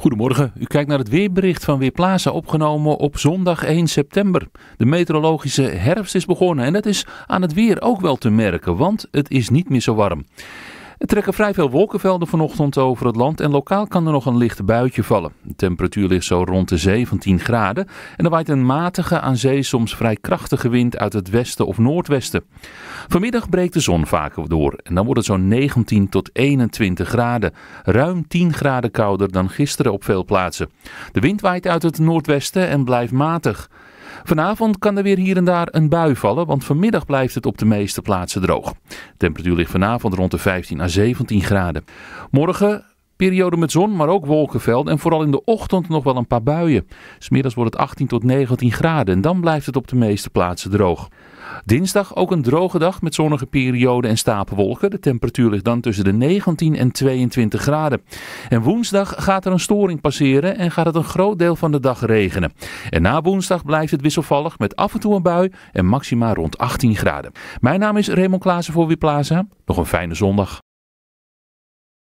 Goedemorgen, u kijkt naar het weerbericht van Weerplaza opgenomen op zondag 1 september. De meteorologische herfst is begonnen en dat is aan het weer ook wel te merken, want het is niet meer zo warm. Er trekken vrij veel wolkenvelden vanochtend over het land en lokaal kan er nog een licht buitje vallen. De temperatuur ligt zo rond de 17 graden en er waait een matige, aan zee soms vrij krachtige wind uit het westen of noordwesten. Vanmiddag breekt de zon vaker door en dan wordt het zo'n 19 tot 21 graden, ruim 10 graden kouder dan gisteren op veel plaatsen. De wind waait uit het noordwesten en blijft matig. Vanavond kan er weer hier en daar een bui vallen, want vanmiddag blijft het op de meeste plaatsen droog. De temperatuur ligt vanavond rond de 15 à 17 graden. Morgen Periode met zon, maar ook wolkenveld en vooral in de ochtend nog wel een paar buien. Smiddags wordt het 18 tot 19 graden en dan blijft het op de meeste plaatsen droog. Dinsdag ook een droge dag met zonnige perioden en stapelwolken. De temperatuur ligt dan tussen de 19 en 22 graden. En woensdag gaat er een storing passeren en gaat het een groot deel van de dag regenen. En na woensdag blijft het wisselvallig met af en toe een bui en maxima rond 18 graden. Mijn naam is Raymond Klaassen voor Weerplaza. Nog een fijne zondag.